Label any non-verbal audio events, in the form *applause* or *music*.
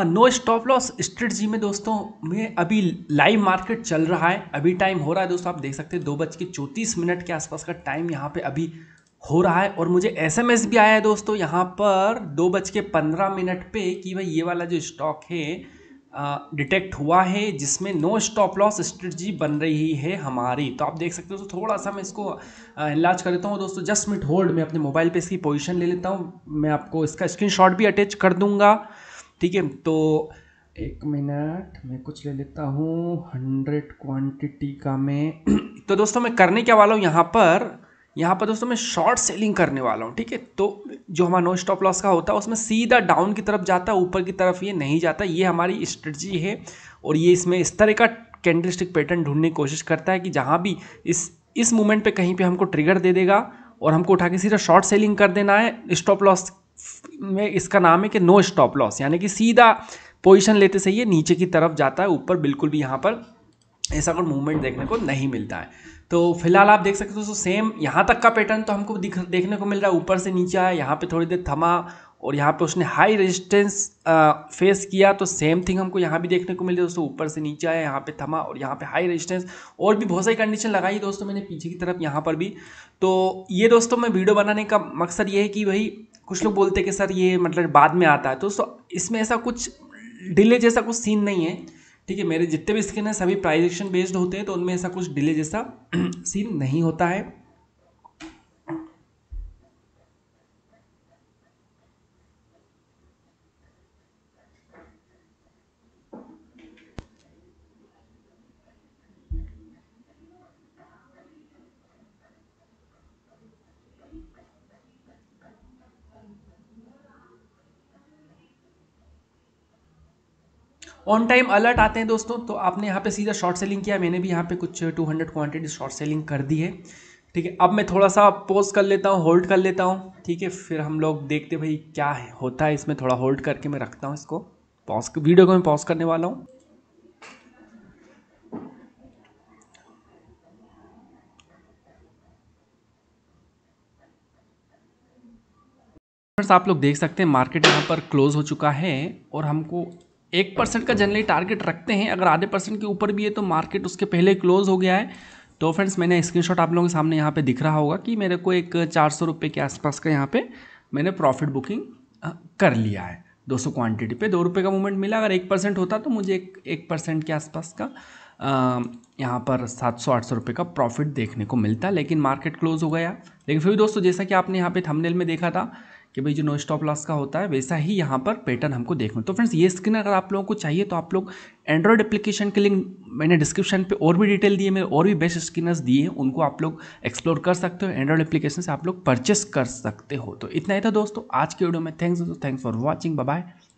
no stop loss strategy में दोस्तों में अभी लाइव मार्केट चल रहा है अभी टाइम हो रहा है दोस्तों आप देख सकते हैं दो बज के चौंतीस मिनट के आसपास का टाइम यहाँ पे अभी हो रहा है और मुझे एसएमएस भी आया है दोस्तों यहाँ पर दो बज के पंद्रह मिनट पे कि भाई ये वाला जो स्टॉक है डिटेक्ट हुआ है जिसमें नो स्टॉप लॉस स्ट्रेटजी बन रही है हमारी तो आप देख सकते हो तो थोड़ा सा मैं इसको इलाज कर देता हूँ दोस्तों जस्ट मिट होल्ड मैं अपने मोबाइल पर इसकी पोजिशन ले लेता हूँ मैं आपको इसका स्क्रीन भी अटैच कर दूंगा ठीक है तो एक मिनट मैं कुछ ले लेता हूँ हंड्रेड क्वांटिटी का मैं *clears throat* तो दोस्तों मैं करने क्या वाला हूँ यहाँ पर यहाँ पर दोस्तों मैं शॉर्ट सेलिंग करने वाला हूँ ठीक है तो जो हमारा नो स्टॉप लॉस का होता है उसमें सीधा डाउन की तरफ जाता है ऊपर की तरफ ये नहीं जाता ये हमारी स्ट्रेटजी है और ये इसमें इस तरह का कैंडल स्टिक पैटर्न ढूंढने की कोशिश करता है कि जहाँ भी इस इस मूवमेंट पे कहीं पे हमको ट्रिगर दे देगा और हमको उठा के सीधा शॉर्ट सेलिंग कर देना है स्टॉप लॉस में इसका नाम है कि नो स्टॉप लॉस यानी कि सीधा पोजीशन लेते सही है नीचे की तरफ जाता है ऊपर बिल्कुल भी यहाँ पर ऐसा कोई मूवमेंट देखने को नहीं मिलता है तो फिलहाल आप देख सकते हो दोस्तों सेम यहाँ तक का पैटर्न तो हमको दिख देखने को मिल रहा है ऊपर से नीचे आया यहाँ पे थोड़ी देर थमा और यहाँ पे उसने हाई रेजिस्टेंस फेस किया तो सेम थिंग हमको यहाँ भी देखने को मिल रही है दोस्तों ऊपर से नीचे आया यहाँ पे थमा और यहाँ पे हाई रेजिस्टेंस और भी बहुत सारी कंडीशन लगाई दोस्तों मैंने पीछे की तरफ यहाँ पर भी तो ये दोस्तों मैं वीडियो बनाने का मकसद ये है कि भाई कुछ लोग बोलते हैं कि सर ये मतलब बाद में आता है तो सो इसमें ऐसा कुछ डिले जैसा कुछ सीन नहीं है ठीक है मेरे जितने भी स्किन हैं सभी प्राइजेक्शन बेस्ड होते हैं तो उनमें ऐसा कुछ डिले जैसा सीन *clears throat* नहीं होता है ऑन टाइम अलर्ट आते हैं दोस्तों तो आपने यहाँ पे सीधा शॉर्ट सेलिंग किया मैंने भी यहाँ पे कुछ 200 क्वान्टिटी शॉर्ट सेलिंग कर दी है ठीक है अब मैं थोड़ा सा पोज कर लेता हूँ होल्ड कर लेता हूँ ठीक है फिर हम लोग देखते भाई क्या है होता है इसमें थोड़ा होल्ड करके मैं रखता हूँ इसको पॉज वीडियो को मैं पॉज करने वाला हूँ आप लोग देख सकते हैं मार्केट यहाँ पर क्लोज हो चुका है और हमको एक परसेंट का जनरली टारगेट रखते हैं अगर आधे परसेंट के ऊपर भी है तो मार्केट उसके पहले क्लोज हो गया है तो फ्रेंड्स मैंने स्क्रीनशॉट आप लोगों के सामने यहाँ पे दिख रहा होगा कि मेरे को एक चार सौ रुपये के आसपास का यहाँ पे मैंने प्रॉफिट बुकिंग कर लिया है 200 क्वांटिटी पे दो रुपये का मूवमेंट मिला अगर एक परसेंट होता तो मुझे एक एक परसेंट के आसपास का यहाँ पर सात सौ आठ सौ रुपये का प्रॉफिट देखने को मिलता लेकिन मार्केट क्लोज हो गया लेकिन फिर भी दोस्तों जैसा कि आपने यहाँ पे थंबनेल में देखा था कि भाई जो नो स्टॉप लॉस का होता है वैसा ही यहाँ पर पैटर्न हमको देखना तो फ्रेंड्स ये स्क्रीन अगर आप लोगों को चाहिए तो आप लोग एंड्रॉयड एप्लीकेशन के लिंक मैंने डिस्क्रिप्शन पे और भी डिटेल दिए मेरे और भी बेस्ट स्क्रीनर्स दिए हैं उनको आप लोग एक्सप्लोर कर सकते हो एंड्रॉयड एप्लीकेशन से आप लोग परचेस कर सकते हो तो इतना ही था दोस्तों आज के वीडियो में थैंक्स दोस्तों थैंक्स फॉर वॉचिंग बाय